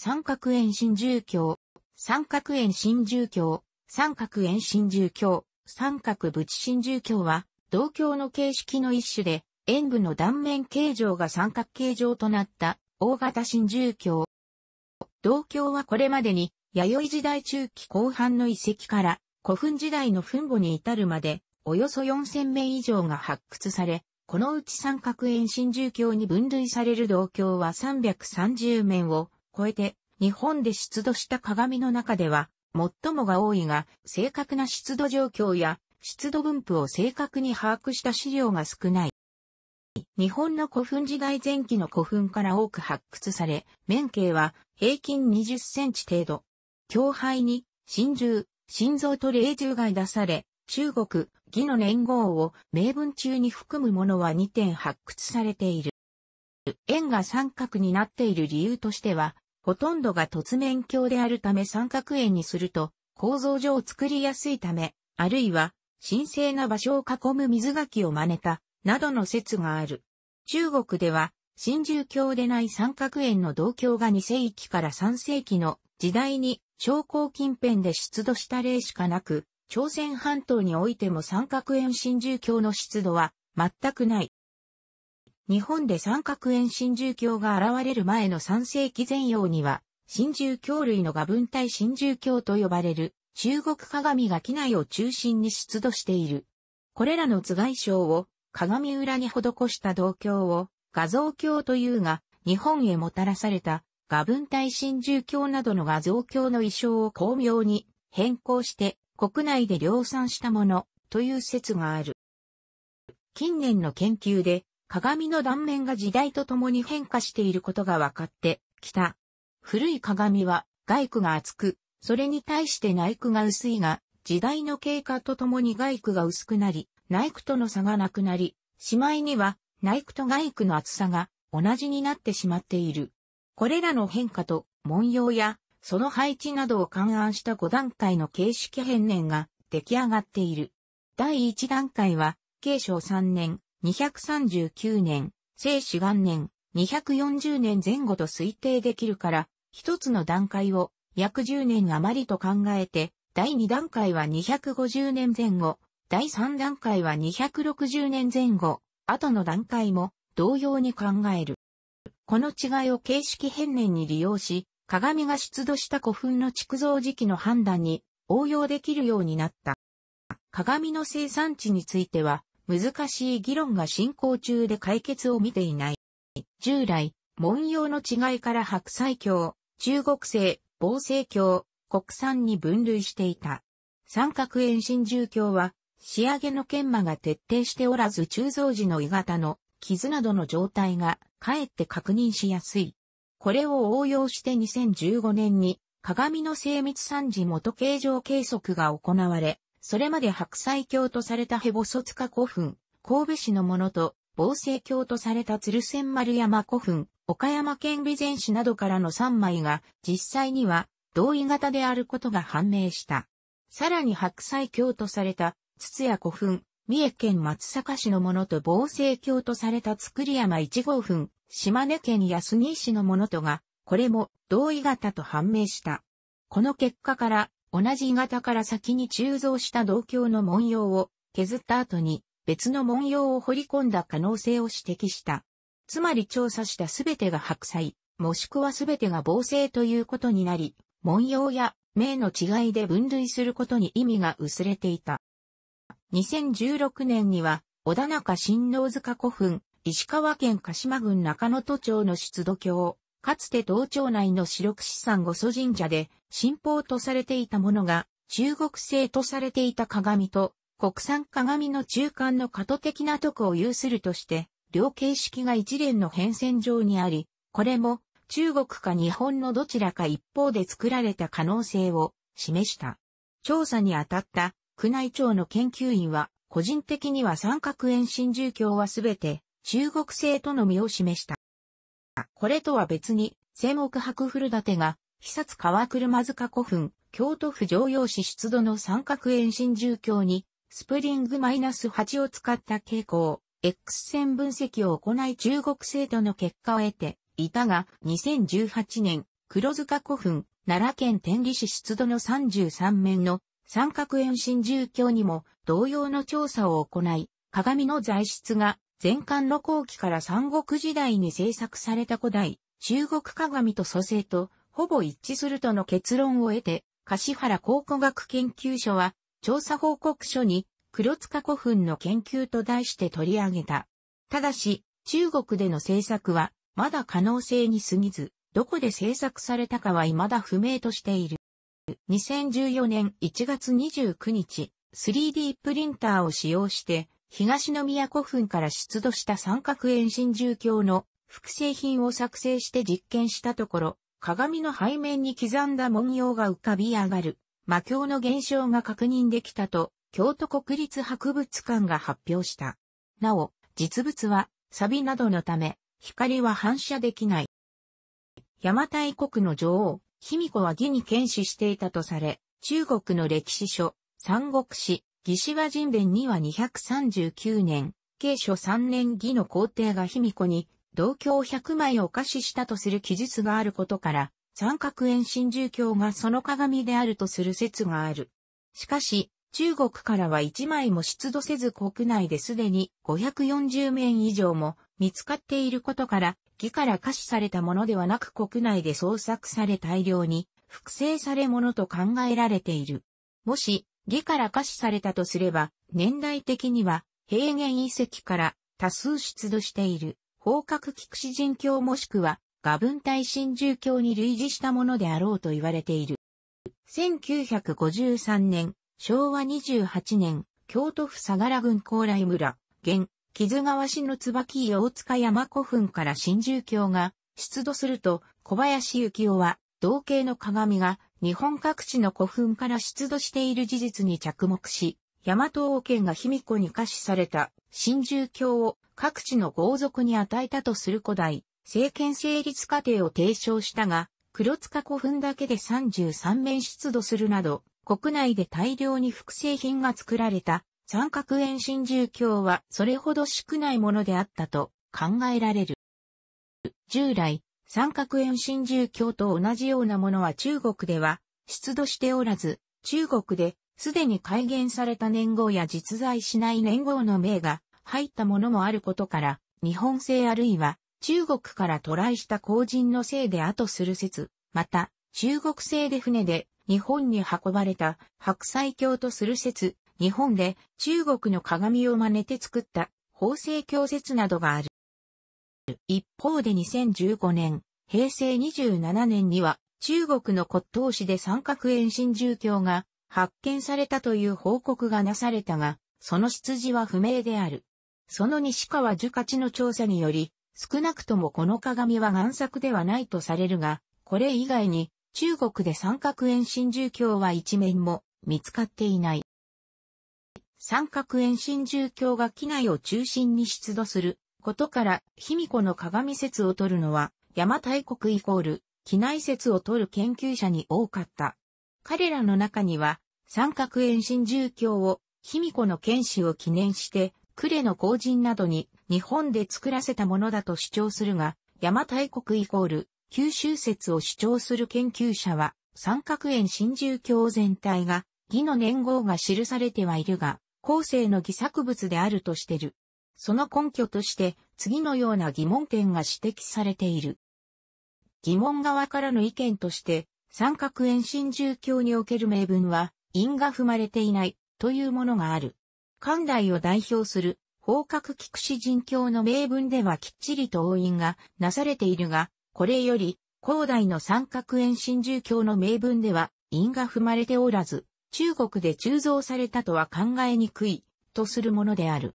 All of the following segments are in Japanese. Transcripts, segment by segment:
三角円新住居、三角円新住居、三角円新住居、三角縁新住居は、同教の形式の一種で、円部の断面形状が三角形状となった大型新住居。同教はこれまでに、弥生時代中期後半の遺跡から古墳時代の墳墓に至るまで、およそ4000名以上が発掘され、このうち三角円新住居に分類される同教は330面を超えて、日本で出土した鏡の中では、最もが多いが、正確な出土状況や、出土分布を正確に把握した資料が少ない。日本の古墳時代前期の古墳から多く発掘され、面径は平均20センチ程度。境配に、真珠、心臓と霊獣が出され、中国、義の年号を名文中に含むものは2点発掘されている。円が三角になっている理由としては、ほとんどが突面鏡であるため三角円にすると、構造上作りやすいため、あるいは、神聖な場所を囲む水垣を真似た、などの説がある。中国では、神獣鏡でない三角円の銅鏡が2世紀から3世紀の時代に、昇降近辺で出土した例しかなく、朝鮮半島においても三角円神獣鏡の出土は全くない。日本で三角円真珠鏡が現れる前の3世紀前葉には、真珠鏡類の画分体真珠鏡と呼ばれる中国鏡が機内を中心に出土している。これらの頭蓋章を鏡裏に施した銅鏡を画像鏡というが、日本へもたらされた画分体真珠鏡などの画像鏡の意匠を巧妙に変更して国内で量産したものという説がある。近年の研究で鏡の断面が時代とともに変化していることが分かってきた。古い鏡は外区が厚く、それに対して内区が薄いが、時代の経過とともに外区が薄くなり、内区との差がなくなり、しまいには内区と外区の厚さが同じになってしまっている。これらの変化と文様やその配置などを勘案した5段階の形式変年が出来上がっている。第1段階は、慶承3年、239年、生死元年、240年前後と推定できるから、一つの段階を約10年余りと考えて、第2段階は250年前後、第3段階は260年前後、後の段階も同様に考える。この違いを形式変年に利用し、鏡が出土した古墳の築造時期の判断に応用できるようになった。鏡の生産地については、難しい議論が進行中で解決を見ていない。従来、文様の違いから白菜鏡、中国製、防生鏡、国産に分類していた。三角円真獣鏡は、仕上げの研磨が徹底しておらず鋳造時の鋳型の傷などの状態がかえって確認しやすい。これを応用して2015年に鏡の精密産地元形状計測が行われ、それまで白菜教とされたヘボソツカ古墳、神戸市のものと、防生教とされた鶴仙丸山古墳、岡山県備前市などからの3枚が、実際には、同意型であることが判明した。さらに白菜教とされた、筒屋古墳、三重県松阪市のものと防生教とされた造山1号墳、島根県安仁市のものとが、これも同意型と判明した。この結果から、同じ型から先に鋳造した銅鏡の文様を削った後に別の文様を彫り込んだ可能性を指摘した。つまり調査したすべてが白菜、もしくはすべてが防星ということになり、文様や名の違いで分類することに意味が薄れていた。2016年には、小田中新納塚古墳、石川県鹿島郡中野都町の出土鏡、かつて道庁内の四六士山五祖神社で信奉とされていたものが中国製とされていた鏡と国産鏡の中間の過渡的な徳を有するとして、両形式が一連の変遷上にあり、これも中国か日本のどちらか一方で作られた可能性を示した。調査に当たった宮内庁の研究員は、個人的には三角円新住教はすべて中国製とのみを示した。これとは別に、仙北白古館が、久津川車塚古墳、京都府常用市出土の三角円新住居に、スプリングマイナス8を使った傾向、X 線分析を行い中国制度の結果を得ていたが、2018年、黒塚古墳、奈良県天理市出土の33面の三角円新住居にも同様の調査を行い、鏡の材質が前漢の後期から三国時代に制作された古代、中国鏡と蘇生と、ほぼ一致するとの結論を得て、柏原考古学研究所は、調査報告書に、黒塚古墳の研究と題して取り上げた。ただし、中国での制作は、まだ可能性に過ぎず、どこで制作されたかは未だ不明としている。2014年1月29日、3D プリンターを使用して、東宮古墳から出土した三角円真獣鏡の複製品を作成して実験したところ、鏡の背面に刻んだ文様が浮かび上がる、魔境の現象が確認できたと、京都国立博物館が発表した。なお、実物は、サビなどのため、光は反射できない。邪馬台国の女王、卑弥呼は義に剣士していたとされ、中国の歴史書、三国史、義志倭人伝には239年、慶初3年義の皇帝が卑弥呼に、同教100枚を貸ししたとする記述があることから、三角円新獣教がその鏡であるとする説がある。しかし、中国からは1枚も出土せず国内ですでに540面以上も見つかっていることから、義から貸しされたものではなく国内で創作され大量に複製されものと考えられている。もし、魏から可視されたとすれば、年代的には、平原遺跡から多数出土している、方角菊子人教もしくは、画文体神獣教に類似したものであろうと言われている。1953年、昭和28年、京都府相良郡高麗村、現、木津川市の椿大塚山古墳から神獣教が出土すると、小林幸雄は、同系の鏡が日本各地の古墳から出土している事実に着目し、大和王権が卑弥呼に可視された神獣教を各地の豪族に与えたとする古代、政権成立過程を提唱したが、黒塚古墳だけで33面出土するなど、国内で大量に複製品が作られた三角円神獣鏡はそれほど少ないものであったと考えられる。従来、三角円真珠鏡と同じようなものは中国では出土しておらず、中国ですでに改元された年号や実在しない年号の名が入ったものもあることから、日本製あるいは中国から渡来した工人のせいで後する説、また中国製で船で日本に運ばれた白菜鏡とする説、日本で中国の鏡を真似て作った法生鏡説などがある。一方で2015年、平成27年には中国の骨董市で三角円新住鏡が発見されたという報告がなされたが、その出自は不明である。その西川樹勝の調査により、少なくともこの鏡は贋作ではないとされるが、これ以外に中国で三角円新住鏡は一面も見つかっていない。三角円新住鏡が機内を中心に出土することから、卑弥呼の鏡説を取るのは、山大国イコール、機内説を取る研究者に多かった。彼らの中には、三角園心住教を、卑弥呼の剣士を記念して、呉の後人などに日本で作らせたものだと主張するが、山大国イコール、九州説を主張する研究者は、三角円真獣教全体が、義の年号が記されてはいるが、後世の偽作物であるとしてる。その根拠として、次のような疑問点が指摘されている。疑問側からの意見として、三角遠心住教における名分は、因が踏まれていない、というものがある。関代を代表する、方角菊子人教の名分ではきっちりと応印がなされているが、これより、広代の三角遠心住教の名分では、因が踏まれておらず、中国で鋳造されたとは考えにくい、とするものである。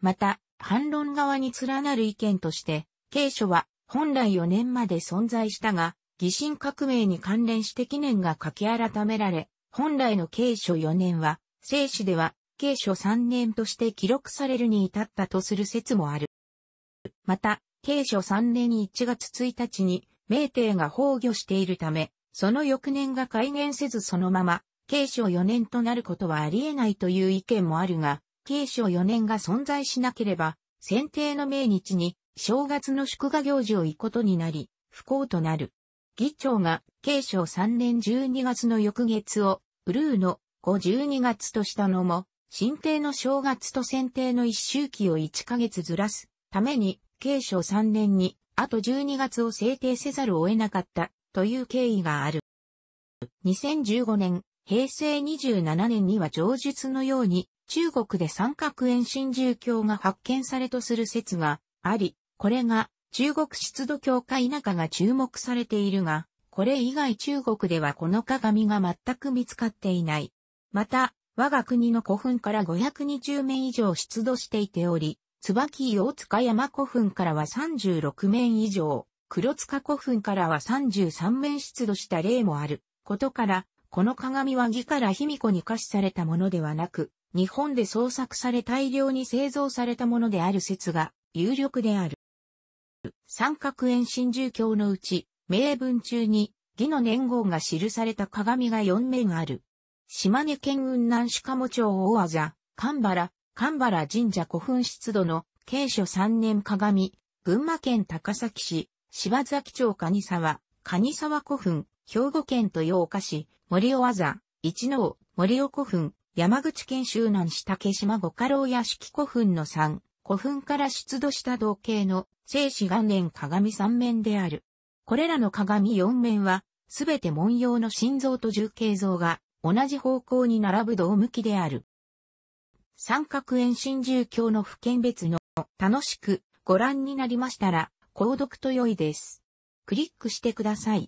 また、反論側に連なる意見として、慶書は本来4年まで存在したが、疑心革命に関連して記念が書き改められ、本来の慶書4年は、生死では慶書3年として記録されるに至ったとする説もある。また、慶書3年1月1日に、明帝が崩御しているため、その翌年が改元せずそのまま、慶書4年となることはあり得ないという意見もあるが、慶書4年が存在しなければ、選定の命日に正月の祝賀行事を行くことになり、不幸となる。議長が慶書3年12月の翌月を、ウルーの5 12月としたのも、新定の正月と選定の一周期を1ヶ月ずらすために、慶書3年に、あと12月を制定せざるを得なかったという経緯がある。2015年、平成27年には上述のように、中国で三角円新住鏡が発見されとする説があり、これが中国出土鏡か否かが注目されているが、これ以外中国ではこの鏡が全く見つかっていない。また、我が国の古墳から520面以上出土していており、椿大塚山古墳からは36面以上、黒塚古墳からは33面出土した例もあることから、この鏡は義から卑弥呼に可視されたものではなく、日本で創作され大量に製造されたものである説が有力である。三角円真珠鏡のうち、名文中に、義の年号が記された鏡が4面ある。島根県雲南市鴨町大和座、神原、神原神社古墳出土の、慶書3年鏡、群馬県高崎市、柴崎町蟹沢、蟹沢古墳、兵庫県豊岡市、森尾和座、一能、森尾古墳、山口県周南市竹島五家老屋敷古墳の3、古墳から出土した同型の静止元年鏡3面である。これらの鏡4面は、すべて文様の心臓と重形像が同じ方向に並ぶ同向きである。三角円心重教の府県別の楽しくご覧になりましたら、購読と良いです。クリックしてください。